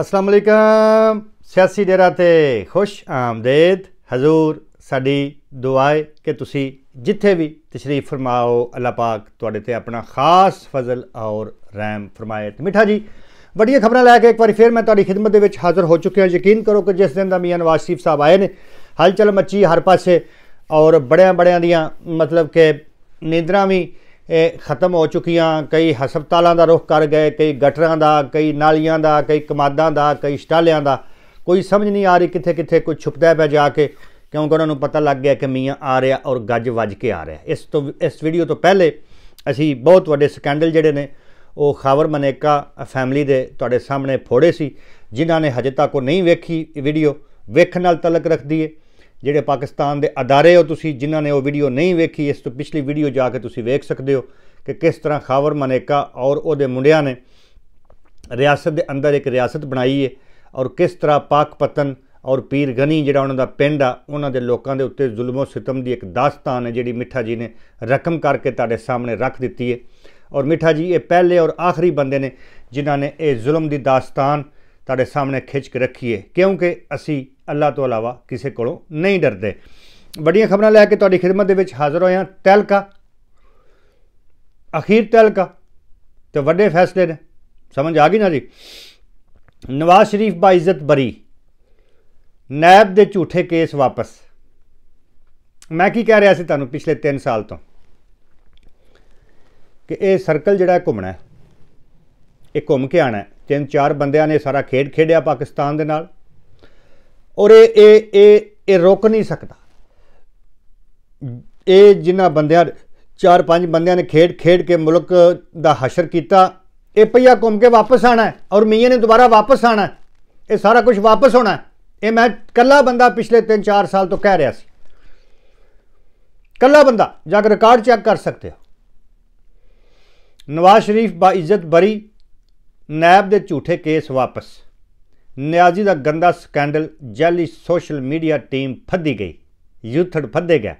ਅਸਲਾਮ ਅਲੈਕਮ ਸਿਆਸੀ ਡੇਰਾ ਤੇ ਖੁਸ਼ ਆਮਦੇਦ ਹਜ਼ੂਰ ਸਾਡੀ ਦੁਆਏ ਕਿ ਤੁਸੀਂ ਜਿੱਥੇ ਵੀ ਤਸ਼ਰੀਫ ਫਰਮਾਓ ਅੱਲਾ ਪਾਕ ਤੁਹਾਡੇ ਤੇ ਆਪਣਾ ਖਾਸ ਫਜ਼ਲ ਔਰ ਰਹਿਮ ਫਰਮਾਏ ਤੇ ਮਿੱਠਾ ਜੀ ਵੱਡੀਆਂ ਖਬਰਾਂ ਲੈ ਕੇ ਇੱਕ ਵਾਰੀ ਫੇਰ ਮੈਂ ਤੁਹਾਡੀ ਖਿਦਮਤ ਦੇ ਵਿੱਚ ਹਾਜ਼ਰ ਹੋ ਚੁੱਕਿਆ ਯਕੀਨ ਕਰੋ ਕਿ ਜਿਸ ਦਿਨ ਦਾ ਮੀਆਂ ਨਵਾਜ਼ ਸ਼ਰੀਫ ਸਾਹਿਬ ਆਏ ਨੇ ਹਲਚਲ ਮੱਚੀ ਹਰ ਪਾਸੇ ਔਰ ਬੜਿਆਂ ਬੜਿਆਂ ਦੀਆਂ ਮਤਲਬ ਕਿ ਨੀਂਦਰਾਂ ਵੀ ਇਹ ਖਤਮ ਹੋ ਚੁੱਕੀਆਂ ਕਈ ਹਸਪਤਾਲਾਂ ਦਾ ਰੁਖ ਕਰ ਗਏ ਕਈ ਗਟਰਾਂ ਦਾ ਕਈ ਨਾਲੀਆਂ ਦਾ ਕਈ ਕਮਾਦਾਂ ਦਾ ਕਈ ਸਟਾਲਿਆਂ ਦਾ ਕੋਈ ਸਮਝ ਨਹੀਂ ਆ ਰਹੀ ਕਿੱਥੇ ਕਿੱਥੇ ਕੋਈ ਛੁਪਦਾ ਪਿਆ ਜਾ ਕੇ ਕਿਉਂਕਿ ਉਹਨਾਂ ਨੂੰ ਪਤਾ ਲੱਗ ਗਿਆ ਕਿ ਮੀਆਂ ਆ ਰਿਹਾ ਔਰ ਗੱਜ ਵੱਜ ਕੇ ਆ ਰਿਹਾ ਇਸ ਤੋਂ ਇਸ ਵੀਡੀਓ ਤੋਂ ਪਹਿਲੇ ਅਸੀਂ ਬਹੁਤ ਵੱਡੇ ਸਕੈਂਡਲ ਜਿਹੜੇ ਨੇ ਉਹ ਖਾਵਰ ਮਨੇਕਾ ਫੈਮਿਲੀ ਦੇ ਤੁਹਾਡੇ ਸਾਹਮਣੇ ਫੋੜੇ ਸੀ ਜਿਨ੍ਹਾਂ ਨੇ ਹਜੇ ਤੱਕ ਉਹ ਨਹੀਂ ਵੇਖੀ ਵੀਡੀਓ ਵੇਖਣ ਨਾਲ ਤਲਕ ਰੱਖਦੀ ਹੈ ਜਿਹੜੇ ਪਾਕਿਸਤਾਨ ਦੇ ਅਦਾਰੇ ਹੋ ਤੁਸੀਂ ਜਿਨ੍ਹਾਂ ਨੇ ਉਹ ਵੀਡੀਓ ਨਹੀਂ ਵੇਖੀ ਇਸ ਤੋਂ ਪਿਛਲੀ ਵੀਡੀਓ ਜਾ ਕੇ ਤੁਸੀਂ ਵੇਖ ਸਕਦੇ ਹੋ ਕਿ ਕਿਸ ਤਰ੍ਹਾਂ ਖਾਵਰ ਮਨੇਕਾ ਔਰ ਉਹਦੇ ਮੁੰਡਿਆਂ ਨੇ ਰਿਆਸਤ ਦੇ ਅੰਦਰ ਇੱਕ ਰਿਆਸਤ ਬਣਾਈ ਹੈ ਔਰ ਕਿਸ ਤਰ੍ਹਾਂ ਪਾਕ ਪਤਨ ਔਰ ਪੀਰ ਗਨੀ ਜਿਹੜਾ ਉਹਨਾਂ ਦਾ ਪਿੰਡ ਆ ਉਹਨਾਂ ਦੇ ਲੋਕਾਂ ਦੇ ਉੱਤੇ ਜ਼ੁਲਮ ਜ਼ੁਲਮੋ ਸਿਤਮ ਦੀ ਇੱਕ ਦਾਸਤਾਨ ਹੈ ਜਿਹੜੀ ਮਿੱਠਾ ਜੀ ਨੇ ਰਕਮ ਕਰਕੇ ਤੁਹਾਡੇ ਸਾਹਮਣੇ ਰੱਖ ਦਿੱਤੀ ਹੈ ਔਰ ਮਿੱਠਾ ਜੀ ਇਹ ਪਹਿਲੇ ਔਰ ਆਖਰੀ ਬੰਦੇ ਨੇ ਜਿਨ੍ਹਾਂ ਨੇ ਇਹ ਜ਼ੁਲਮ ਦੀ ਦਾਸਤਾਨ ਤੁਹਾਡੇ ਸਾਹਮਣੇ ਖਿੱਚ ਕੇ ਰੱਖੀ ਹੈ ਕਿਉਂਕਿ ਅਸੀਂ ਅੱਲਾ ਤੋਂ ਇਲਾਵਾ ਕਿਸੇ ਕੋਲੋਂ ਨਹੀਂ ਡਰਦੇ ਵੱਡੀਆਂ ਖਬਰਾਂ ਲੈ ਕੇ ਤੁਹਾਡੀ ਖidmat ਦੇ ਵਿੱਚ ਹਾਜ਼ਰ ਹੋਇਆ ਤਲਕਾ ਅਖੀਰ ਤਲਕਾ ਤੇ ਵੱਡੇ ਫੈਸਲੇ ਨੇ ਸਮਝ ਆ ਗਈ ਨਾ ਜੀ ਨਵਾਜ਼ ਸ਼ਰੀਫ ਬਾ ਇੱਜ਼ਤ ਬਰੀ ਨੈਬ ਦੇ ਝੂਠੇ ਕੇਸ ਵਾਪਸ ਮੈਂ ਕੀ ਕਹਿ ਰਿਹਾ ਸੀ ਤੁਹਾਨੂੰ ਪਿਛਲੇ 3 ਸਾਲ ਤੋਂ ਕਿ ਇਹ ਸਰਕਲ ਜਿਹੜਾ ਘੁੰਮਣਾ ਇਹ ਘੁੰਮ ਕੇ ਆਣਾ ਤਿੰਨ ਚਾਰ ਬੰਦਿਆਂ ਨੇ ਸਾਰਾ ਖੇਡ ਖੇਡਿਆ ਪਾਕਿਸਤਾਨ ਦੇ ਨਾਲ ਔਰ ਇਹ ਇਹ ਇਹ ਇਹ ਰੁਕ ਨਹੀਂ ਸਕਦਾ ਇਹ ਜਿਨ੍ਹਾਂ ਬੰਦਿਆਂ ਚਾਰ ਪੰਜ ਬੰਦਿਆਂ ਨੇ ਖੇਡ ਖੇਡ ਕੇ ਮੁਲਕ ਦਾ ਹਸ਼ਰ ਕੀਤਾ ਇਹ ਪਈਆ ਘੁੰਮ ਕੇ ਵਾਪਸ ਆਣਾ ਹੈ ਔਰ ਮੀਆਂ ਨੇ ਦੁਬਾਰਾ ਵਾਪਸ ਆਣਾ ਹੈ ਇਹ ਸਾਰਾ ਕੁਝ ਵਾਪਸ ਹੋਣਾ ਹੈ ਇਹ ਮੈਂ ਕੱਲਾ ਬੰਦਾ ਪਿਛਲੇ 3-4 ਸਾਲ ਤੋਂ ਕਹਿ ਰਿਹਾ ਸੀ ਕੱਲਾ ਬੰਦਾ ਜਾ ਕੇ ਰਿਕਾਰਡ ਚੈੱਕ ਕਰ ਸਕਦੇ ਹੋ ਨਵਾਜ਼ ਸ਼ਰੀਫ ਬਾ ਇੱਜ਼ਤ ਬਰੀ ਨੈਬ ਦੇ ਝੂਠੇ ਕੇਸ ਵਾਪਸ ਨਿਆਜ਼ੀ ਦਾ ਗੰਦਾ ਸਕੈਂਡਲ ਜੈਲੀ ਸੋਸ਼ਲ ਮੀਡੀਆ ਟੀਮ ਫੱਦੀ ਗਈ ਯੂਥੜ ਫੱਦੇ ਗਿਆ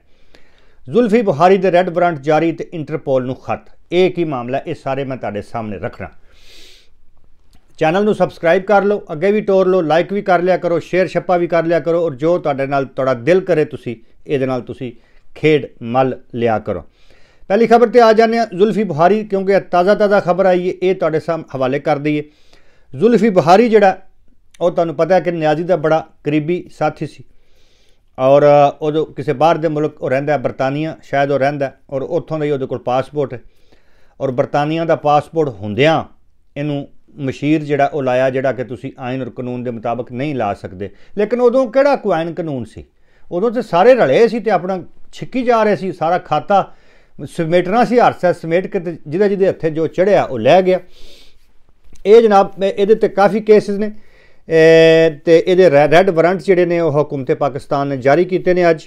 ਜ਼ੁਲਫੀ ਬੁਖਾਰੀ ਦੇ ਰੈੱਡ ਬ੍ਰਾਂਡ ਜਾਰੀ ਤੇ ਇੰਟਰਪੋਲ ਨੂੰ ਖਤ ਇਹ ਕੀ ਮਾਮਲਾ ਇਹ ਸਾਰੇ ਮੈਂ ਤੁਹਾਡੇ ਸਾਹਮਣੇ ਰੱਖਣਾ ਚੈਨਲ ਨੂੰ ਸਬਸਕ੍ਰਾਈਬ ਕਰ ਲਓ ਅੱਗੇ ਵੀ ਟੋਰ ਲਓ ਲਾਈਕ ਵੀ ਕਰ ਲਿਆ ਕਰੋ ਸ਼ੇਅਰ ਛੱਪਾ ਵੀ ਕਰ ਲਿਆ ਕਰੋ ਔਰ ਜੋ ਤੁਹਾਡੇ ਨਾਲ ਤੁਹਾਡਾ ਦਿਲ ਕਰੇ ਤੁਸੀਂ ਇਹਦੇ ਨਾਲ ਤੁਸੀਂ ਖੇਡ ਮਲ ਲਿਆ ਕਰੋ ਪਹਿਲੀ ਖਬਰ ਤੇ ਆ ਜਾਂਦੇ ਆ ਜ਼ੁਲਫੀ ਬੁਖਾਰੀ ਕਿਉਂਕਿ ਤਾਜ਼ਾ ਤਾਜ਼ਾ ਖਬਰ ਆਈ ਹੈ ਇਹ ਤੁਹਾਡੇ ਸਾਹਮਣੇ ਹਵਾਲੇ ਕਰ ਦਈਏ ਜ਼ੁਲਫੀ ਬੁਖਾਰੀ ਜਿਹੜਾ ਉਹ ਤੁਹਾਨੂੰ ਪਤਾ ਹੈ ਕਿ ਨਿਆਜ਼ੀ ਦਾ ਬੜਾ ਕਰੀਬੀ ਸਾਥੀ ਸੀ ਔਰ ਉਹ ਜੋ ਕਿਸੇ ਬਾਹਰ ਦੇ ਮੁਲਕ ਉਹ ਰਹਿੰਦਾ ਹੈ ਬਰਤਾਨੀਆ ਸ਼ਾਇਦ ਉਹ ਰਹਿੰਦਾ ਔਰ ਉੱਥੋਂ ਦਾ ਹੀ ਉਹਦੇ ਕੋਲ ਪਾਸਪੋਰਟ ਹੈ ਔਰ ਬਰਤਾਨੀਆ ਦਾ ਪਾਸਪੋਰਟ ਹੁੰਦਿਆਂ ਇਹਨੂੰ ਮਸ਼ੀਰ ਜਿਹੜਾ ਉਹ ਲਾਇਆ ਜਿਹੜਾ ਕਿ ਤੁਸੀਂ ਆਇਨ ਔਰ ਕਾਨੂੰਨ ਦੇ ਮੁਤਾਬਕ ਨਹੀਂ ਲਾ ਸਕਦੇ ਲੇਕਿਨ ਉਦੋਂ ਕਿਹੜਾ ਕੁਆਇਨ ਕਾਨੂੰਨ ਸੀ ਉਦੋਂ ਤੇ ਸਾਰੇ ਰਲੇ ਸੀ ਤੇ ਆਪਣਾ ਛਿੱਕੀ ਜਾ ਰਹੇ ਸੀ ਸਾਰਾ ਖਾਤਾ ਸਬਮਿਟਣਾ ਸੀ ਹਰਸਾ ਸਬਮਿਟ ਕਿ ਜਿਹਦੇ ਜਿਹਦੇ ਹੱਥੇ ਜੋ ਚੜਿਆ ਉਹ ਲੈ ਗਿਆ ਇਹ ਜਨਾਬ ਇਹਦੇ ਤੇ ਕਾਫੀ ਕੇਸਿਸ ਨੇ ਤੇ ਇਹਦੇ ਰੈੱਡ ਵਾਰੰਟ ਜਿਹੜੇ ਨੇ ਉਹ ਹਕੂਮਤ ਪਾਕਿਸਤਾਨ ਨੇ ਜਾਰੀ ਕੀਤੇ ਨੇ ਅੱਜ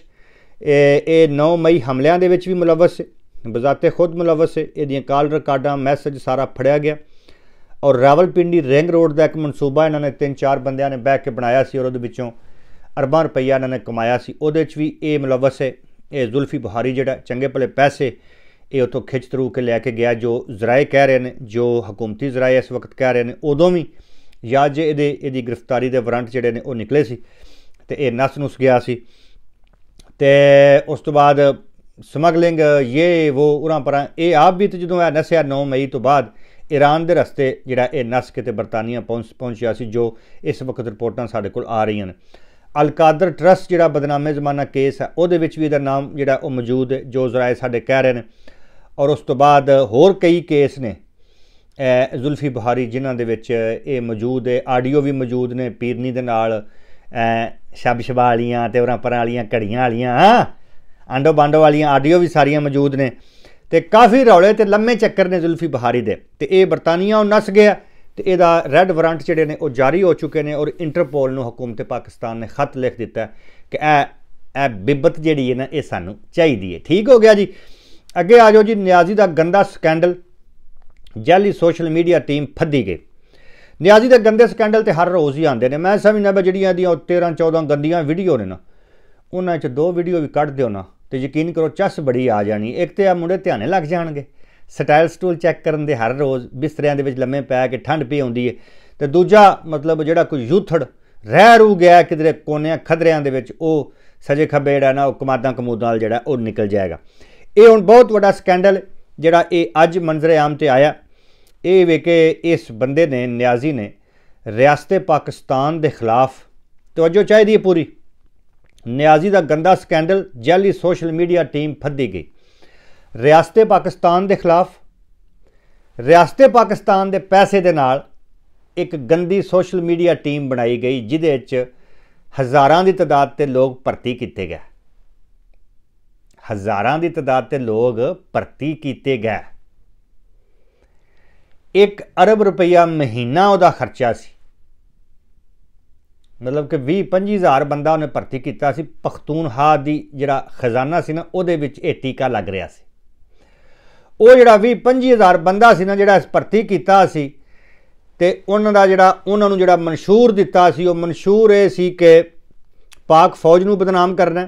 ਇਹ 9 ਮਈ ਹਮਲਿਆਂ ਦੇ ਵਿੱਚ ਵੀ ਮਲਵਸ ਬਜ਼ਾਤੇ ਖੁਦ ਮਲਵਸ ਇਹਦੀਆਂ ਕਾਲ ਰਿਕਾਰਡਾਂ ਮੈਸੇਜ ਸਾਰਾ ਫੜਿਆ ਗਿਆ ਔਰ ਰਾਵਲਪਿੰਡੀ ਰਿੰਗ ਰੋਡ ਦਾ ਇੱਕ ਮਨਸੂਬਾ ਇਹਨਾਂ ਨੇ ਤਿੰਨ ਚਾਰ ਬੰਦਿਆਂ ਨੇ ਬੈਠ ਕੇ ਬਣਾਇਆ ਸੀ ਔਰ ਉਹਦੇ ਵਿੱਚੋਂ ਅਰਬਾਂ ਰੁਪਈਆ ਇਹਨਾਂ ਨੇ ਕਮਾਇਆ ਸੀ ਉਹਦੇ 'ਚ ਵੀ ਇਹ ਮਲਵਸ ਹੈ ਇਹ ਜ਼ੁਲਫੀ ਬੁਹਾਰੀ ਜਿਹੜਾ ਚੰਗੇ ਭਲੇ ਪੈਸੇ ਇਹ ਉਥੋਂ ਖਿੱਚ ਤਰੂ ਕੇ ਲੈ ਕੇ ਗਿਆ ਜੋ ਜ਼ਰਾਏ ਕਹਿ ਰਹੇ ਨੇ ਜੋ ਹਕੂਮਤੀ ਜ਼ਰਾਏ ਇਸ ਵਕਤ ਕਹਿ ਰਹੇ ਨੇ ਉਦੋਂ ਵੀ ਜਾਂ ਜੇ ਇਹਦੇ ਇਹਦੀ ਗ੍ਰਿਫਤਾਰੀ ਦੇ ਵਾਰੰਟ ਜਿਹੜੇ ਨੇ ਉਹ ਨਿਕਲੇ ਸੀ ਤੇ ਇਹ ਨਸ ਨੂੰ ਗਿਆ ਸੀ ਤੇ ਉਸ ਤੋਂ ਬਾਅਦ ਸਮਗਲਿੰਗ ਇਹ ਉਹ ਉਰਾਂ ਪਰਾਂ ਇਹ ਆਪ ਵੀ ਤੇ ਜਦੋਂ ਆ ਨਸਿਆ 9 ਮਈ ਤੋਂ ਬਾਅਦ ਈਰਾਨ ਦੇ ਰਸਤੇ ਜਿਹੜਾ ਇਹ ਨਸ ਕਿਤੇ ਬਰਤਾਨੀਆ ਪਹੁੰਚ ਪਹੁੰਚਿਆ ਸੀ ਜੋ ਇਸ ਵਕਤ ਰਿਪੋਰਟਾਂ ਸਾਡੇ ਕੋਲ ਆ ਰਹੀਆਂ ਨੇ ਅਲ ਕਾਦਰ ਟਰਸਟ ਜਿਹੜਾ ਬਦਨਾਮੇ ਜ਼ਮਾਨਾ ਕੇਸ ਹੈ ਉਹਦੇ ਵਿੱਚ ਵੀ ਇਹਦਾ ਨਾਮ ਜਿਹੜਾ ਉਹ ਮੌਜੂਦ ਹੈ ਜੋ ਜ਼ਰਾਏ ਸਾਡੇ ਕਹਿ ਰਹੇ ਨੇ ਔਰ ਉਸ ਤੋਂ ਬਾਅਦ ਹੋਰ ਕਈ ਕੇਸ ਨੇ ਜ਼ੁਲਫੀ ਬੁਹਾਰੀ ਜਿਨ੍ਹਾਂ ਦੇ ਵਿੱਚ ਇਹ ਮੌਜੂਦ ਹੈ ਆਡੀਓ ਵੀ ਮੌਜੂਦ ਨੇ ਪੀਰਨੀ ਦੇ ਨਾਲ ਸ਼ਬਾ ਵਾਲੀਆਂ ਤੇ ਉਹਨਾਂ ਪਰਾਂ ਵਾਲੀਆਂ ਘੜੀਆਂ ਵਾਲੀਆਂ ਆਂਡੋ ਬਾਂਡੋ ਵਾਲੀਆਂ ਆਡੀਓ ਵੀ ਸਾਰੀਆਂ ਮੌਜੂਦ ਨੇ ਤੇ ਕਾਫੀ ਰੌਲੇ ਤੇ ਲੰਮੇ ਚੱਕਰ ਨੇ ਜ਼ੁਲਫੀ ਬੁਹਾਰੀ ਦੇ ਤੇ ਇਹ ਬਰਤਾਨੀਆ ਉਹ ਨਸ ਗਿਆ ਤੇ ਇਹਦਾ ਰੈੱਡ ਵਾਰੰਟ ਜਿਹੜੇ ਨੇ ਉਹ ਜਾਰੀ ਹੋ ਚੁੱਕੇ ਨੇ ਔਰ ਇੰਟਰਪੋਲ ਨੂੰ ਹਕੂਮਤ ਪਾਕਿਸਤਾਨ ਨੇ ਖਤ ਲਿਖ ਦਿੱਤਾ ਕਿ ਇਹ ਇਹ ਬਿਬਤ ਜਿਹੜੀ ਹੈ ਨਾ ਇਹ ਸਾਨੂੰ ਚਾਹੀਦੀ ਹੈ ਠੀਕ ਹੋ ਗਿਆ ਜੀ ਅੱਗੇ ਆ ਜਾਓ ਜੀ ਨਿਆਜ਼ੀ ਦਾ ਗੰਦਾ ਸਕੈਂਡਲ ਜਾਲੀ ਸੋਸ਼ਲ ਮੀਡੀਆ ਟੀਮ ਫੱਦੀ ਗਈ ਨਿਆਜ਼ੀ ਦੇ ਗੰਦੇ ਸਕੈਂਡਲ ਤੇ ਹਰ ਰੋਜ਼ ਹੀ ਆਉਂਦੇ ਨੇ ਮੈਂ ਸਮਝਣਾ ਬਈ ਜਿਹੜੀਆਂ ਦੀਆਂ 13 14 ਗੰਦੀਆਂ ਵੀਡੀਓ ਨੇ ਨਾ ਉਹਨਾਂ 'ਚ ਦੋ ਵੀਡੀਓ ਵੀ ਕੱਢ ਦਿਓ ਨਾ ਤੇ ਯਕੀਨ ਕਰੋ ਚਸ ਬੜੀ ਆ ਜਾਣੀ ਇੱਕ ਤੇ ਆ ਮੁੰਡੇ ਧਿਆਨੇ ਲੱਗ ਜਾਣਗੇ ਸਟਾਈਲ ਸਟੂਲ ਚੈੱਕ ਕਰਨ ਦੇ ਹਰ ਰੋਜ਼ ਬਿਸਤਰਿਆਂ ਦੇ ਵਿੱਚ ਲੰਮੇ ਪੈ ਕੇ ਠੰਡ ਪੀ ਆਉਂਦੀ ਏ ਤੇ ਦੂਜਾ ਮਤਲਬ ਜਿਹੜਾ ਕੋਈ ਯੂਥੜ ਰਹਿ ਰੂ ਗਿਆ ਕਿਧਰੇ ਕੋਨਿਆਂ ਖਦਰਿਆਂ ਦੇ ਵਿੱਚ ਉਹ ਸਜੇ ਖੱਬੇ ਜਿਹੜਾ ਨਾ ਉਹ ਕਮਾਦਾਂ ਕਮੂਦਾਂ ਵਾਲ ਜਿਹੜਾ ਉਹ ਨਿਕਲ ਜਾਏਗਾ ਇਹ ਹੁਣ ਬਹੁਤ ਵੱਡਾ ਸਕੈਂਡਲ ਜਿਹੜਾ ਇਹ ਅੱਜ ਮੰਜ਼ਰੇ ਆਮ ਤੇ ਆਇਆ ਇਹ ਵੇ ਕਿ ਇਸ ਬੰਦੇ ਨੇ ਨਿਆਜ਼ੀ ਨੇ ਰਿਆਸਤੇ ਪਾਕਿਸਤਾਨ ਦੇ ਖਿਲਾਫ ਤਵੱਜੋ ਚਾਹੀਦੀ ਪੂਰੀ ਨਿਆਜ਼ੀ ਦਾ ਗੰਦਾ ਸਕੈਂਡਲ ਜੈਲੀ ਸੋਸ਼ਲ ਮੀਡੀਆ ਟੀਮ ਫੱਦੀ ਗਈ ਰਿਆਸਤੇ ਪਾਕਿਸਤਾਨ ਦੇ ਖਿਲਾਫ ਰਿਆਸਤੇ ਪਾਕਿਸਤਾਨ ਦੇ ਪੈਸੇ ਦੇ ਨਾਲ ਇੱਕ ਗੰਦੀ ਸੋਸ਼ਲ ਮੀਡੀਆ ਟੀਮ ਬਣਾਈ ਗਈ ਜਿਹਦੇ ਵਿੱਚ ਹਜ਼ਾਰਾਂ ਦੀ ਤਦਾਦ ਤੇ ਲੋਕ ਭਰਤੀ ਕੀਤੇ ਗਏ ਹਜ਼ਾਰਾਂ ਦੀ ਤਦਾਦ ਤੇ ਲੋਕ ਭਰਤੀ ਕੀਤੇ ਗਏ 1 ਅਰਬ ਰੁਪਈਆ ਮਹੀਨਾ ਉਹਦਾ ਖਰਚਾ ਸੀ ਮਤਲਬ ਕਿ 20 25000 ਬੰਦਾ ਉਹਨੇ ਭਰਤੀ ਕੀਤਾ ਸੀ ਪਖਤੂਨਹਾ ਦੀ ਜਿਹੜਾ ਖਜ਼ਾਨਾ ਸੀ ਨਾ ਉਹਦੇ ਵਿੱਚ ਇਹ ਟੀਕਾ ਲੱਗ ਰਿਹਾ ਸੀ ਉਹ ਜਿਹੜਾ 20 25000 ਬੰਦਾ ਸੀ ਨਾ ਜਿਹੜਾ ਇਸ ਭਰਤੀ ਕੀਤਾ ਸੀ ਤੇ ਉਹਨਾਂ ਦਾ ਜਿਹੜਾ ਉਹਨਾਂ ਨੂੰ ਜਿਹੜਾ ਮਨਸ਼ੂਰ ਦਿੱਤਾ ਸੀ ਉਹ ਮਨਸ਼ੂਰ ਇਹ ਸੀ ਕਿ ਪਾਕ ਫੌਜ ਨੂੰ ਬਦਨਾਮ ਕਰਨਾ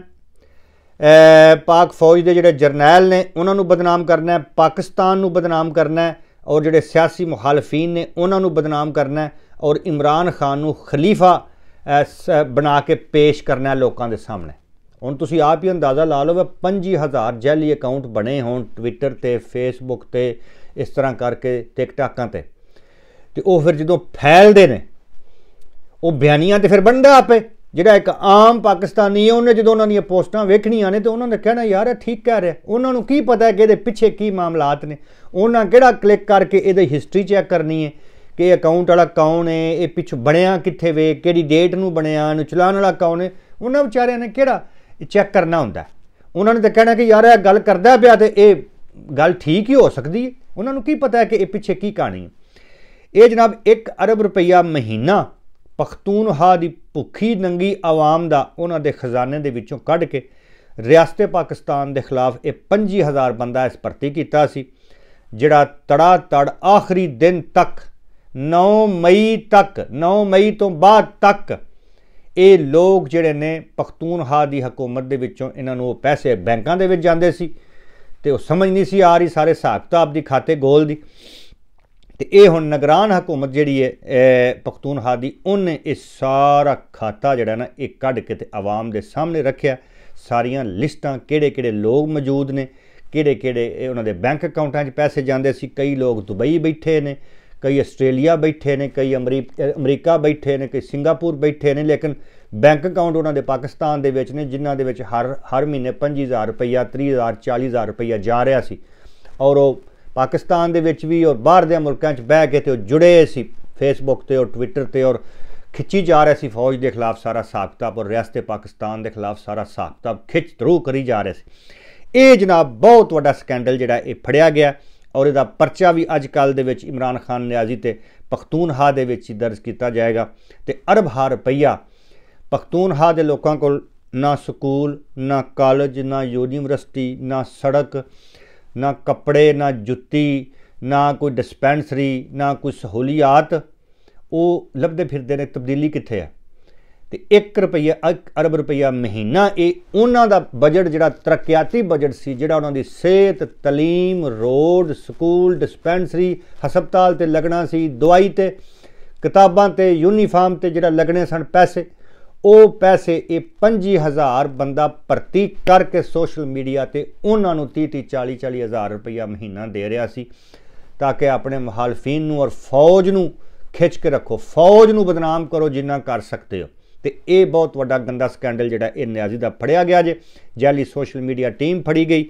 ਪਾਕ ਫੌਜ ਦੇ ਜਿਹੜੇ ਜਰਨੈਲ ਨੇ ਉਹਨਾਂ ਨੂੰ ਬਦਨਾਮ ਕਰਨਾ ਹੈ ਪਾਕਿਸਤਾਨ ਨੂੰ ਬਦਨਾਮ ਕਰਨਾ ਹੈ ਔਰ ਜਿਹੜੇ ਸਿਆਸੀ ਮੁਖਾਲਫੀਨ ਨੇ ਉਹਨਾਂ ਨੂੰ ਬਦਨਾਮ ਕਰਨਾ ਹੈ ਔਰ ਇਮਰਾਨ ਖਾਨ ਨੂੰ ਖਲੀਫਾ ਬਣਾ ਕੇ ਪੇਸ਼ ਕਰਨਾ ਹੈ ਲੋਕਾਂ ਦੇ ਸਾਹਮਣੇ ਹੁਣ ਤੁਸੀਂ ਆਪ ਹੀ ਅੰਦਾਜ਼ਾ ਲਾ ਲਓ 25000 ਜੈਲੀ ਅਕਾਊਂਟ ਬਣੇ ਹੋਣ ਟਵਿੱਟਰ ਤੇ ਫੇਸਬੁੱਕ ਤੇ ਇਸ ਤਰ੍ਹਾਂ ਕਰਕੇ ਟਿਕਟਾਕਾਂ ਤੇ ਤੇ ਉਹ ਫਿਰ ਜਦੋਂ ਫੈਲਦੇ ਨੇ ਉਹ ਬਿਆਨੀਆਂ ਤੇ ਫਿਰ ਬਣਦਾ ਆਪੇ ਜਿਹੜਾ ਇੱਕ ਆਮ ਪਾਕਿਸਤਾਨੀ ਹੈ ਉਹਨੇ ਜਦੋਂ ਉਹਨਾਂ ਦੀਆਂ ਪੋਸਟਾਂ ਵੇਖਣੀਆਂ ਨੇ ਤੇ ਉਹਨਾਂ ਨੇ ਕਹਿਣਾ ਯਾਰ ਇਹ ਠੀਕ ਕਹਿ ਰਿਹਾ ਉਹਨਾਂ ਨੂੰ ਕੀ ਪਤਾ ਕਿ ਇਹਦੇ ਪਿੱਛੇ ਕੀ ਮਾਮਲਾਤ ਨੇ ਉਹਨਾਂ ਕਿਹੜਾ ਕਲਿੱਕ ਕਰਕੇ ਇਹਦੀ ਹਿਸਟਰੀ ਚੈੱਕ ਕਰਨੀ ਹੈ ਕਿ ਅਕਾਊਂਟ ਵਾਲਾ ਕੌਣ ਹੈ ਇਹ ਪਿੱਛ ਬਣਿਆ ਕਿੱਥੇ ਵੇ ਕਿਹੜੀ ਡੇਟ ਨੂੰ ਬਣਿਆ ਨੂੰ ਚਲਾਉਣ ਵਾਲਾ ਕੌਣ ਹੈ ਉਹਨਾਂ ਵਿਚਾਰਿਆਂ ਨੇ ਕਿਹੜਾ ਚੈੱਕ ਕਰਨਾ ਹੁੰਦਾ ਉਹਨਾਂ ਨੇ ਤਾਂ ਕਹਿਣਾ ਕਿ ਯਾਰ ਇਹ ਗੱਲ ਕਰਦਾ ਪਿਆ ਤੇ ਇਹ ਗੱਲ ਠੀਕ ਹੀ ਹੋ ਸਕਦੀ ਹੈ ਉਹਨਾਂ ਨੂੰ ਕੀ ਪਤਾ ਹੈ ਕਿ ਇਹ ਪਿੱਛੇ ਕੀ ਕਹਾਣੀ ਹੈ ਇਹ ਜਨਾਬ 1 ਅਰਬ ਰੁਪਈਆ ਮਹੀਨਾ ਪਖਤੂਨਹਾ ਦੀ ਭੁੱਖੀ ਨੰਗੀ ਆਵਾਮ ਦਾ ਉਹਨਾਂ ਦੇ ਖਜ਼ਾਨੇ ਦੇ ਵਿੱਚੋਂ ਕੱਢ ਕੇ ਰਿਆਸਤ ਪਾਕਿਸਤਾਨ ਦੇ ਖਿਲਾਫ ਇਹ 25000 ਬੰਦਾ ਇਸ ਭਰਤੀ ਕੀਤਾ ਸੀ ਜਿਹੜਾ ਤੜਾ ਤੜ ਆਖਰੀ ਦਿਨ ਤੱਕ 9 ਮਈ ਤੱਕ 9 ਮਈ ਤੋਂ ਬਾਅਦ ਤੱਕ ਇਹ ਲੋਕ ਜਿਹੜੇ ਨੇ ਪਖਤੂਨਹਾ ਦੀ ਹਕੂਮਤ ਦੇ ਵਿੱਚੋਂ ਇਹਨਾਂ ਨੂੰ ਉਹ ਪੈਸੇ ਬੈਂਕਾਂ ਦੇ ਵਿੱਚ ਜਾਂਦੇ ਸੀ ਤੇ ਉਹ ਸਮਝ ਨਹੀਂ ਸੀ ਆ ਰਹੀ ਸਾਰੇ ਹਿਸਾਬ ਆਪਦੀ ਖਾਤੇ ਗੋਲ ਦੀ ਤੇ ਇਹ ਹੁਣ ਨਗਰਾਨ ਹਕੂਮਤ ਜਿਹੜੀ ਹੈ ਪਖਤੂਨ ਦੀ ਉਹਨੇ ਇਹ ਸਾਰਾ ਖਾਤਾ ਜਿਹੜਾ ਨਾ ਇਹ ਕੱਢ ਕੇ ਤੇ ਆਵਾਮ ਦੇ ਸਾਹਮਣੇ ਰੱਖਿਆ ਸਾਰੀਆਂ ਲਿਸਟਾਂ ਕਿਹੜੇ ਕਿਹੜੇ ਲੋਕ ਮੌਜੂਦ ਨੇ ਕਿਹੜੇ ਕਿਹੜੇ ਉਹਨਾਂ ਦੇ ਬੈਂਕ ਅਕਾਊਂਟਾਂ 'ਚ ਪੈਸੇ ਜਾਂਦੇ ਸੀ ਕਈ ਲੋਕ ਦੁਬਈ ਬੈਠੇ ਨੇ ਕਈ ਆਸਟ੍ਰੇਲੀਆ ਬੈਠੇ ਨੇ ਕਈ ਅਮਰੀਕਾ ਬੈਠੇ ਨੇ ਕਈ ਸਿੰਗਾਪੁਰ ਬੈਠੇ ਨੇ ਲੇਕਿਨ ਬੈਂਕ ਅਕਾਊਂਟ ਉਹਨਾਂ ਦੇ ਪਾਕਿਸਤਾਨ ਦੇ ਵਿੱਚ ਨੇ ਜਿਨ੍ਹਾਂ ਦੇ ਵਿੱਚ ਹਰ ਹਰ ਮਹੀਨੇ 25000 ਰੁਪਇਆ 30000 40000 ਰੁਪਇਆ ਜਾ ਰਿਹਾ ਸੀ ਔਰ ਉਹ ਪਾਕਿਸਤਾਨ ਦੇ ਵਿੱਚ ਵੀ ਔਰ ਬਾਹਰ ਦੇ ਮੁਲਕਾਂ 'ਚ ਬਹਿ ਕੇ ਤੇ ਉਹ ਜੁੜੇ ਸੀ ਫੇਸਬੁੱਕ ਤੇ ਔਰ ਟਵਿੱਟਰ ਤੇ ਔਰ ਖਿੱਚੀ ਜਾ ਰਹੀ ਸੀ ਫੌਜ ਦੇ ਖਿਲਾਫ ਸਾਰਾ ਸਾਖਤਾ ਔਰ ਰਿਆਸਤ ਪਾਕਿਸਤਾਨ ਦੇ ਖਿਲਾਫ ਸਾਰਾ ਸਾਖਤਾ ਖਿੱਚ ਥਰੂ ਕਰੀ ਜਾ ਰਿਹਾ ਸੀ ਇਹ ਜਨਾਬ ਬਹੁਤ ਵੱਡਾ ਸਕੈਂਡਲ ਜਿਹੜਾ ਇਹ ਫੜਿਆ ਗਿਆ ਔਰ ਇਹਦਾ ਪਰਚਾ ਵੀ ਅੱਜ ਕੱਲ ਦੇ ਵਿੱਚ ਇਮਰਾਨ ਖਾਨ ਨਿਆਜ਼ੀ ਤੇ ਪਖਤੂਨਹਾ ਦੇ ਵਿੱਚ ਹੀ ਦਰਜ ਕੀਤਾ ਜਾਏਗਾ ਤੇ ਅਰਬ ਹਾਰ ਰੁਪਈਆ ਪਖਤੂਨਹਾ ਦੇ ਲੋਕਾਂ ਕੋਲ ਨਾ ਸਕੂਲ ਨਾ ਕਾਲਜ ਨਾ ਯੂਨੀਵਰਸਿਟੀ ਨਾ ਸੜਕ ਨਾ ਕੱਪੜੇ ਨਾ ਜੁੱਤੀ ਨਾ ਕੋਈ ਡਿਸਪੈਂਸਰੀ ਨਾ ਕੋਈ ਸਹੂਲੀਅਤ ਉਹ ਲੱਭਦੇ ਫਿਰਦੇ ਨੇ ਤਬਦੀਲੀ ਕਿੱਥੇ ਆ ਤੇ 1 ਰੁਪਈਆ 1 ਅਰਬ ਰੁਪਈਆ ਮਹੀਨਾ ਇਹ ਉਹਨਾਂ ਦਾ ਬਜਟ ਜਿਹੜਾ ਤਰੱਕੀਆਤੀ ਬਜਟ ਸੀ ਜਿਹੜਾ ਉਹਨਾਂ ਦੀ ਸਿਹਤ, تعلیم, ਰੋਡ, ਸਕੂਲ, ਡਿਸਪੈਂਸਰੀ, ਹਸਪਤਾਲ ਤੇ ਲੱਗਣਾ ਸੀ, ਦਵਾਈ ਤੇ ਕਿਤਾਬਾਂ ਤੇ ਯੂਨੀਫਾਰਮ ਤੇ ਜਿਹੜਾ ਲੱਗਣੇ ਸਨ ਪੈਸੇ ਉਹ ਪੈਸੇ ਇਹ 25000 ਬੰਦਾ ਭਰਤੀ ਕਰਕੇ ਸੋਸ਼ਲ ਮੀਡੀਆ ਤੇ ਉਹਨਾਂ ਨੂੰ 30 30 40 40000 ਰੁਪਇਆ ਮਹੀਨਾ ਦੇ ਰਿਹਾ ਸੀ ਤਾਂ ਕਿ ਆਪਣੇ ਮੁਖਾਲਫੀਨ ਨੂੰ ਔਰ ਫੌਜ ਨੂੰ ਖਿੱਚ ਕੇ ਰੱਖੋ ਫੌਜ ਨੂੰ ਬਦਨਾਮ ਕਰੋ ਜਿੰਨਾ ਕਰ ਸਕਦੇ ਹੋ ਤੇ ਇਹ ਬਹੁਤ ਵੱਡਾ ਗੰਦਾ ਸਕੈਂਡਲ ਜਿਹੜਾ ਇਹ ਨਿਆਜ਼ੀ ਦਾ ਫੜਿਆ ਗਿਆ ਜੇ ਜੈਲੀ ਸੋਸ਼ਲ ਮੀਡੀਆ ਟੀਮ ਫੜੀ ਗਈ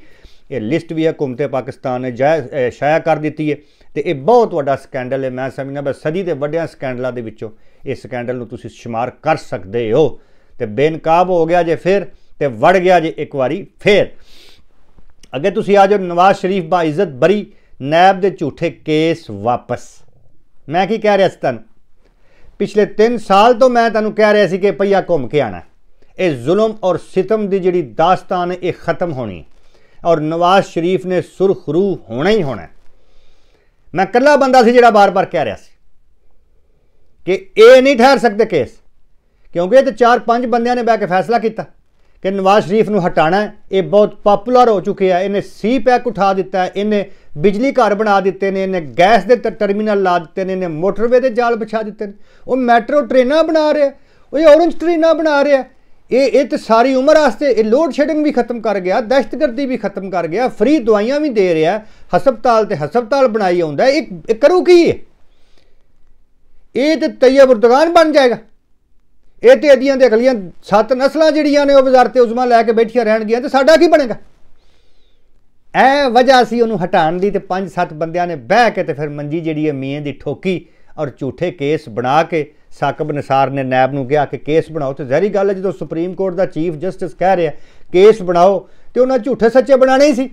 ਇਹ ਲਿਸਟ ਵੀ ਹਕੂਮਤ ਪਾਕਿਸਤਾਨ ਨੇ ਜਾਇ ਸ਼ਾਇਆ ਕਰ ਦਿੱਤੀ ਹੈ ਤੇ ਇਹ ਬਹੁਤ ਵੱਡਾ ਸਕੈਂਡਲ ਹੈ ਮੈਂ ਸਮਝਣਾ ਬਸ ਸਦੀ ਦੇ ਵੱਡਿਆਂ ਸਕੈਂਡਲਾਂ ਦੇ ਵਿੱਚੋਂ ਇਹ ਸਕੈਂਡਲ ਨੂੰ ਤੁਸੀਂ شمار ਕਰ ਸਕਦੇ ਹੋ ਤੇ ਬੇਨਕਾਬ ਹੋ ਗਿਆ ਜੇ ਫਿਰ ਤੇ ਵੜ ਗਿਆ ਜੇ ਇੱਕ ਵਾਰੀ ਫਿਰ ਅੱਗੇ ਤੁਸੀਂ ਆ ਜਾਓ ਨਵਾਜ਼ ਸ਼ਰੀਫ ਬਾ ਇੱਜ਼ਤ ਬਰੀ ਨੈਬ ਦੇ ਝੂਠੇ ਕੇਸ ਵਾਪਸ ਮੈਂ ਕੀ ਕਹਿ ਰਿਹਾ ਸੀ ਤੁਹਾਨੂੰ ਪਿਛਲੇ 3 ਸਾਲ ਤੋਂ ਮੈਂ ਤੁਹਾਨੂੰ ਕਹਿ ਰਿਹਾ ਸੀ ਕਿ ਪਈਆ ਘੁੰਮ ਕੇ ਆਣਾ ਇਹ ਜ਼ੁਲਮ ਔਰ ਸਿਤਮ ਦੀ ਜਿਹੜੀ ਦਾਸਤਾਨ ਇਹ ਖਤਮ ਹੋਣੀ ਔਰ ਨਵਾਜ਼ ਸ਼ਰੀਫ ਨੇ ਸੁਰਖਰੂ ਹੋਣਾ ਹੀ ਹੋਣਾ ਮੈਂ ਇਕੱਲਾ ਬੰਦਾ ਸੀ ਜਿਹੜਾ ਬਾਰ-ਬਾਰ ਕਹਿ ਰਿਹਾ ਸੀ ਕਿ ਇਹ ਨਹੀਂ ਠਹਿਰ ਸਕਦੇ ਕੇਸ ਕਿਉਂਕਿ ਇਹ ਤੇ 4-5 ਬੰਦਿਆਂ ਨੇ ਬੈ ਕੇ ਫੈਸਲਾ ਕੀਤਾ ਕਿ ਨਵਾਜ਼ ਸ਼ਰੀਫ ਨੂੰ ਹਟਾਣਾ ਹੈ ਇਹ ਬਹੁਤ ਪਪੂਲਰ ਹੋ ਚੁੱਕੇ ਆ ਇਹਨੇ ਸੀ ਪੈਕ ਉਠਾ ਦਿੱਤਾ ਇਹਨੇ ਬਿਜਲੀ ਘਰ ਬਣਾ ਦਿੱਤੇ ਨੇ ਇਹਨੇ ਗੈਸ ਦੇ ਟਰਮੀਨਲ ਲਾ ਦਿੱਤੇ ਨੇ ਇਹਨੇ ਮੋਟਰਵੇ ਦੇ ਜਾਲ ਵਿਛਾ ਦਿੱਤੇ ਨੇ ਉਹ ਮੈਟਰੋ ਟ੍ਰੇਨਾਂ ਬਣਾ ਰਿਹਾ ਉਹ ਇਹ ਔਰੰਜ ਟ੍ਰੇਨਾਂ ਬਣਾ ਰਿਹਾ ਇਹ ਇਹ ਤੇ ਸਾਰੀ ਉਮਰ ਵਾਸਤੇ ਇਹ ਲੋਡ ਸ਼ੈਡਿੰਗ ਵੀ ਖਤਮ ਕਰ ਗਿਆ ਦਸ਼ਤਗਰਦੀ ਵੀ ਖਤਮ ਕਰ ਗਿਆ ਫ੍ਰੀ ਦਵਾਈਆਂ ਵੀ ਦੇ ਰਿਹਾ ਹਸਪਤਾਲ ਤੇ ਹਸਪਤਾਲ ਬਣਾਈ ਆਉਂਦਾ ਇਹ ਕਰੂ ਕੀ ਇਹ ਤੇ ਤੈਯਬ ਦੁਕਾਨ ਬਣ ਜਾਏਗਾ ਇਹ ਤੇ ਇਹਦੀਆਂ ਦੇ ਅਗਲੀਆਂ ਸੱਤ ਨਸਲਾਂ ਜਿਹੜੀਆਂ ਨੇ ਉਹ ਬਾਜ਼ਾਰ ਤੇ ਉਜ਼ਮਾ ਲੈ ਕੇ ਬੈਠੀਆਂ ਰਹਿਣਗੀਆਂ ਤੇ ਸਾਡਾ ਕੀ ਬਣੇਗਾ ਐ ਵਜ੍ਹਾ ਸੀ ਉਹਨੂੰ ਹਟਾਣ ਦੀ ਤੇ ਪੰਜ ਸੱਤ ਬੰਦਿਆਂ ਨੇ ਬਹਿ ਕੇ ਤੇ ਫਿਰ ਮੰਜੀ ਜਿਹੜੀ ਹੈ ਮੀਂਹ ਦੀ ਠੋਕੀ ਔਰ ਝੂਠੇ ਕੇਸ ਬਣਾ ਕੇ ਸਾਕਬ ਨਿਸਾਰ ਨੇ ਨੈਬ ਨੂੰ ਕਿਹਾ ਕਿ ਕੇਸ ਬਣਾਓ ਤੇ ਜ਼ਹਿਰੀ ਗੱਲ ਹੈ ਜਦੋਂ ਸੁਪਰੀਮ ਕੋਰਟ ਦਾ ਚੀਫ ਜਸਟਿਸ ਕਹਿ ਰਿਹਾ ਕੇਸ ਬਣਾਓ ਤੇ ਉਹਨਾਂ ਝੂਠੇ ਸੱਚੇ ਬਣਾਣੇ ਸੀ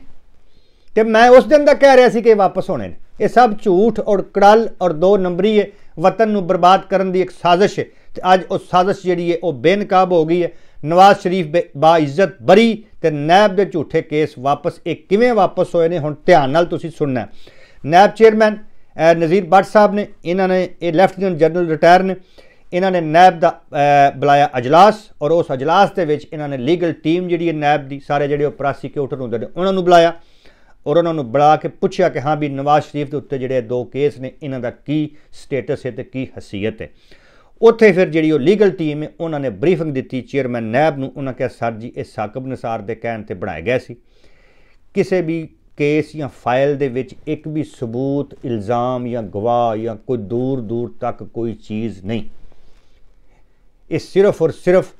ਤੇ ਮੈਂ ਉਸ ਦਿਨ ਦਾ ਕਹਿ ਰਿਹਾ ਸੀ ਕਿ ਵਾਪਸ ਹੋਣੇ ਨੇ ਇਹ ਸਭ ਝੂਠ ਔਰ ਕੜਲ ਔਰ ਦੋ ਨੰਬਰੀ ਹੈ ਵਤਨ ਨੂੰ ਬਰਬਾਦ ਕਰਨ ਦੀ ਇੱਕ ਸਾਜ਼ਿਸ਼ ਹੈ ਤੇ ਅੱਜ ਉਹ ਸਾਜ਼ਿਸ਼ ਜਿਹੜੀ ਹੈ ਉਹ ਬੇਨਕਾਬ ਹੋ ਗਈ ਹੈ ਨਵਾਜ਼ ਸ਼ਰੀਫ ਬਾ ਇੱਜ਼ਤ ਬਰੀ ਤੇ ਨੈਬ ਦੇ ਝੂਠੇ ਕੇਸ ਵਾਪਸ ਇਹ ਕਿਵੇਂ ਵਾਪਸ ਹੋਏ ਨੇ ਹੁਣ ਧਿਆਨ ਨਾਲ ਤੁਸੀਂ ਸੁਣਨਾ ਨੈਬ ਚੇਅਰਮੈਨ ਨਜ਼ੀਰ ਬੱਟ ਸਾਹਿਬ ਨੇ ਇਹਨਾਂ ਨੇ ਇਹ ਲੈਫਟੀਨੈਂਟ ਜਨਰਲ ਰਿਟਾਇਰ ਨੇ ਇਹਨਾਂ ਨੇ ਨੈਬ ਦਾ ਬੁਲਾਇਆ اجلاس ਔਰ ਉਸ اجلاس ਦੇ ਵਿੱਚ ਇਹਨਾਂ ਨੇ ਲੀਗਲ ਟੀਮ ਜਿਹੜੀ ਹੈ ਨੈਬ ਦੀ ਸਾਰੇ ਜਿਹੜੇ ਉਹ ਪ੍ਰੋਸੀਕਿਊਟਰ ਹੁੰਦੇ ਨੇ ਉਹਨਾਂ ਨੂੰ ਬੁਲਾਇਆ ਔਰ ਉਹਨਾਂ ਨੂੰ ਬੁਲਾ ਕੇ ਪੁੱਛਿਆ ਕਿ ਹਾਂ ਵੀ ਨਵਾਜ਼ ਸ਼ਰੀਫ ਦੇ ਉੱਤੇ ਜਿਹੜੇ ਦੋ ਕੇਸ ਨੇ ਇਹਨਾਂ ਦਾ ਕੀ ਸਟੇਟਸ ਹੈ ਤੇ ਕੀ ਹਸੀਅਤ ਹੈ ਉੱਥੇ ਫਿਰ ਜਿਹੜੀ ਉਹ ਲੀਗਲ ਟੀਮ ਹੈ ਉਹਨਾਂ ਨੇ ਬਰੀਫਿੰਗ ਦਿੱਤੀ ਚੇਅਰਮੈਨ ਨੈਬ ਨੂੰ ਉਹਨਾਂ ਕਿਹਾ ਸਰ ਜੀ ਇਹ ਸਾਕਬ ਨਸਾਰ ਦੇ ਕਹਿਣ ਤੇ ਬਣਾਇਆ ਗਿਆ ਸੀ ਕਿਸੇ ਵੀ ਕੇਸ ਜਾਂ ਫਾਈਲ ਦੇ ਵਿੱਚ ਇੱਕ ਵੀ ਸਬੂਤ ਇਲਜ਼ਾਮ ਜਾਂ ਗਵਾਹ ਜਾਂ ਕੋਈ ਦੂਰ ਦੂਰ ਤੱਕ ਕੋਈ ਚੀਜ਼ ਨਹੀਂ ਇਹ ਸਿਰਫ ਔਰ ਸਿਰਫ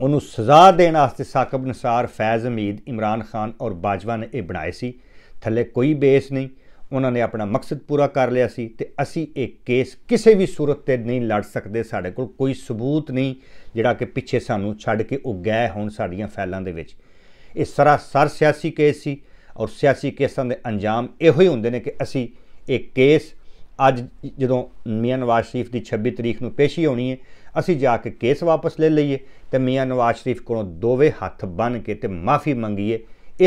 ਉਹਨੂੰ ਸਜ਼ਾ ਦੇਣ ਵਾਸਤੇ ਸਾਕਬ ਨਸਾਰ ਫੈਜ਼ ਅਮੀਦ ਇਮਰਾਨ ਖਾਨ ਔਰ ਬਾਜਵਾ ਨੇ ਇਹ ਬਣਾਏ ਸੀ ਥੱਲੇ ਕੋਈ ਬੇਸ ਨਹੀਂ ਉਹਨਾਂ ਨੇ ਆਪਣਾ ਮਕਸਦ ਪੂਰਾ ਕਰ ਲਿਆ ਸੀ ਤੇ ਅਸੀਂ ਇਹ ਕੇਸ ਕਿਸੇ ਵੀ ਸੂਰਤ ਤੇ ਨਹੀਂ ਲੜ ਸਕਦੇ ਸਾਡੇ ਕੋਲ ਕੋਈ ਸਬੂਤ ਨਹੀਂ ਜਿਹੜਾ ਕਿ ਪਿੱਛੇ ਸਾਨੂੰ ਛੱਡ ਕੇ ਉਹ ਗਏ ਹੁਣ ਸਾਡੀਆਂ ਫਾਈਲਾਂ ਦੇ ਵਿੱਚ ਇਹ ਸਰ ਸਿਆਸੀ ਕੇਸ ਸੀ ਔਰ ਸਿਆਸੀ ਕੇਸਾਂ ਦੇ ਅੰਜਾਮ ਇਹੋ ਹੀ ਹੁੰਦੇ ਨੇ ਕਿ ਅਸੀਂ ਇਹ ਕੇਸ ਅੱਜ ਜਦੋਂ ਮੀਆਂ ਨਵਾਜ਼ ਸ਼ਰੀਫ ਦੀ 26 ਤਰੀਕ ਨੂੰ ਪੇਸ਼ੀ ਹੋਣੀ ਹੈ ਅਸੀਂ ਜਾ ਕੇ ਕੇਸ ਵਾਪਸ ਲੈ ਲਈਏ ਤੇ ਮੀਆਂ ਨਵਾਜ਼ ਸ਼ਰੀਫ ਕੋਲੋਂ ਦੋਵੇਂ ਹੱਥ ਬੰਨ ਕੇ ਤੇ ਮਾਫੀ ਮੰਗੀਏ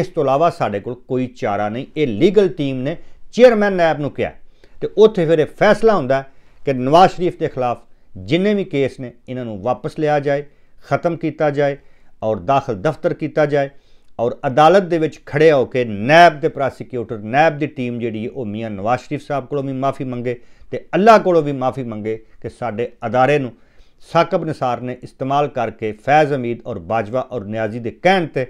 ਇਸ ਤੋਂ ਇਲਾਵਾ ਸਾਡੇ ਕੋਲ ਕੋਈ ਚਾਰਾ ਨਹੀਂ ਇਹ ਲੀਗਲ ਟੀਮ ਨੇ ਚੇਅਰਮੈਨ ਨਾਇਬ ਨੂੰ ਕਿਹਾ ਤੇ ਉੱਥੇ ਫਿਰ ਇਹ ਫੈਸਲਾ ਹੁੰਦਾ ਕਿ ਨਵਾਜ਼ ਸ਼ਰੀਫ ਦੇ ਖਿਲਾਫ ਜਿੰਨੇ ਵੀ ਕੇਸ ਨੇ ਇਹਨਾਂ ਨੂੰ ਵਾਪਸ ਲਿਆ ਜਾਏ ਖਤਮ ਕੀਤਾ ਜਾਏ ਔਰ ਦਾਖਲ ਦਫ਼ਤਰ ਕੀਤਾ ਜਾਏ ਔਰ ਅਦਾਲਤ ਦੇ ਵਿੱਚ ਖੜੇ ਹੋ ਕੇ ਨੈਬ ਦੇ ਪ੍ਰੋਸੀਕਿਊਟਰ ਨੈਬ ਦੀ ਟੀਮ ਜਿਹੜੀ ਉਹ ਮੀਆਂ ਨਵਾਜ਼ ਸ਼ਰੀਫ ਸਾਹਿਬ ਕੋਲੋਂ ਵੀ ਮਾਫੀ ਮੰਗੇ ਤੇ ਅੱਲਾਹ ਕੋਲੋਂ ਵੀ ਮਾਫੀ ਮੰਗੇ ਕਿ ਸਾਡੇ ਅਦਾਰੇ ਨੂੰ ਸਾਕਬ ਨਸਾਰ ਨੇ ਇਸਤੇਮਾਲ ਕਰਕੇ ਫੈਜ਼ ਅਮੀਦ ਔਰ ਬਾਜਵਾ ਔਰ ਨਿਆਜ਼ੀ ਦੇ ਕਹਿਣ ਤੇ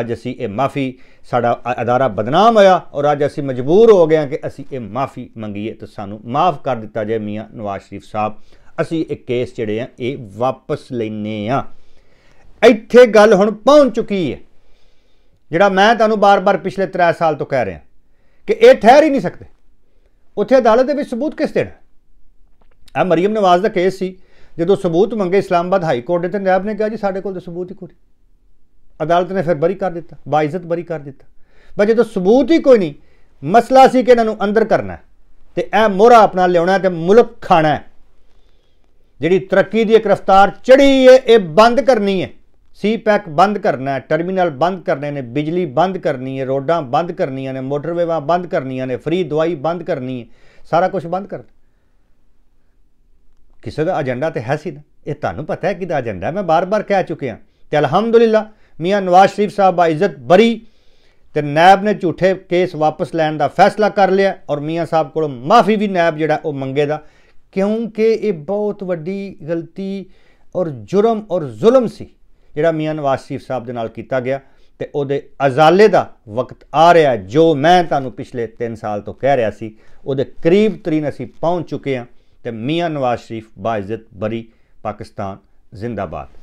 ਅੱਜ ਅਸੀਂ ਇਹ ਮਾਫੀ ਸਾਡਾ ਅਦਾਰਾ ਬਦਨਾਮ ਹੋਇਆ ਔਰ ਅੱਜ ਅਸੀਂ ਮਜਬੂਰ ਹੋ ਗਏ ਕਿ ਅਸੀਂ ਇਹ ਮਾਫੀ ਮੰਗੀਏ ਤੇ ਸਾਨੂੰ ਮਾਫ ਕਰ ਦਿੱਤਾ ਜਾਏ ਮੀਆਂ ਨਵਾਜ਼ ਸ਼ਰੀਫ ਸਾਹਿਬ ਅਸੀਂ ਇਹ ਕੇਸ ਜਿਹੜੇ ਆ ਇਹ ਵਾਪਸ ਲੈਨੇ ਆ ਇੱਥੇ ਗੱਲ ਹੁਣ ਪਹੁੰਚ ਚੁੱਕੀ ਹੈ ਜਿਹੜਾ ਮੈਂ ਤੁਹਾਨੂੰ ਬਾਰ-ਬਾਰ ਪਿਛਲੇ 3 ਸਾਲ ਤੋਂ ਕਹਿ ਰਿਹਾ ਕਿ ਇਹ ਠਹਿਰ ਹੀ ਨਹੀਂ ਸਕਦੇ ਉੱਥੇ ਅਦਾਲਤ ਦੇ ਵਿੱਚ ਸਬੂਤ ਕਿਸ ਦੇਣਾ ਆ ਮਰੀਮ ਨਵਾਜ਼ ਦਾ ਕੇਸ ਸੀ ਜਦੋਂ ਸਬੂਤ ਮੰਗੇ ਇਸਲਾਮਾਬਾਦ ਹਾਈ ਕੋਰਟ ਦੇ ਤੇ ਨਾਇਬ ਨੇ ਕਿਹਾ ਜੀ ਸਾਡੇ ਕੋਲ ਤਾਂ ਸਬੂਤ ਹੀ ਕੋਈ ਅਦਾਲਤ ਨੇ ਫਿਰ ਬਰੀ ਕਰ ਦਿੱਤਾ ਬਾਇਜ਼ਤ ਬਰੀ ਕਰ ਦਿੱਤਾ ਬਸ ਜਦੋਂ ਸਬੂਤ ਹੀ ਕੋਈ ਨਹੀਂ ਮਸਲਾ ਸੀ ਕਿ ਇਹਨਾਂ ਨੂੰ ਅੰਦਰ ਕਰਨਾ ਤੇ ਇਹ ਮੋਹਰਾ ਆਪਣਾ ਲਿਆਉਣਾ ਤੇ ਮੁਲਕ ਖਾਣਾ ਜਿਹੜੀ ਤਰੱਕੀ ਦੀ ਇੱਕ ਰਫ਼ਤਾਰ ਚੜੀ ਹੈ ਇਹ ਬੰਦ ਕਰਨੀ ਹੈ ਸੀਪੈਕ ਬੰਦ ਕਰਨਾ ਹੈ ਟਰਮੀਨਲ ਬੰਦ ਕਰਨੇ ਨੇ ਬਿਜਲੀ ਬੰਦ ਕਰਨੀ ਹੈ ਰੋਡਾਂ ਬੰਦ ਕਰਨੀਆਂ ਨੇ ਮੋਟਰਵੇਵਾਂ ਬੰਦ ਕਰਨੀਆਂ ਨੇ ਫ੍ਰੀ ਦਵਾਈ ਬੰਦ ਕਰਨੀ ਹੈ ਸਾਰਾ ਕੁਝ ਬੰਦ ਕਰ ਕਿਸੇ ਦਾ ਏਜੰਡਾ ਤੇ ਹੈ ਸੀ ਨਾ ਇਹ ਤੁਹਾਨੂੰ ਪਤਾ ਹੈ ਕਿਹਦਾ ਏਜੰਡਾ ਮੈਂ ਬਾਰ-ਬਾਰ ਕਹਿ ਚੁੱਕਿਆ ਤੇ ਅਲਹਮਦੁਲਿਲਾ ਮੀਆਂ ਨਵਾਜ਼ ਸ਼ਰੀਫ ਸਾਹਿਬ ਆ ਇੱਜ਼ਤ ਬਰੀ ਤੇ ਨੈਬ ਨੇ ਝੂਠੇ ਕੇਸ ਵਾਪਸ ਲੈਣ ਦਾ ਫੈਸਲਾ ਕਰ ਲਿਆ ਔਰ ਮੀਆਂ ਸਾਹਿਬ ਕੋਲੋਂ ਮਾਫੀ ਵੀ ਨੈਬ ਜਿਹੜਾ ਉਹ ਮੰਗੇਦਾ ਕਿਉਂਕਿ ਇਹ ਬਹੁਤ ਵੱਡੀ ਗਲਤੀ ਔਰ ਜੁਰਮ ਔਰ ਜ਼ੁਲਮ ਸੀ ਜਿਹੜਾ ਮੀਆਂ ਨਵਾਜ਼ ਸ਼ਰੀਫ ਸਾਹਿਬ ਦੇ ਨਾਲ ਕੀਤਾ ਗਿਆ ਤੇ ਉਹਦੇ ਅਜ਼ਾਲੇ ਦਾ ਵਕਤ ਆ ਰਿਹਾ ਜੋ ਮੈਂ ਤੁਹਾਨੂੰ ਪਿਛਲੇ 3 ਸਾਲ ਤੋਂ ਕਹਿ ਰਿਹਾ ਸੀ ਉਹਦੇ ਕਰੀਬ ਤਰੀਨ ਅਸੀਂ ਪਹੁੰਚ ਚੁੱਕੇ ਹਾਂ ਤੇ ਮੀਆਂ ਨਵਾਜ਼ ਸ਼ਰੀਫ ਬਾਇਜ਼ਤ ਬਰੀ ਪਾਕਿਸਤਾਨ ਜ਼ਿੰਦਾਬਾਦ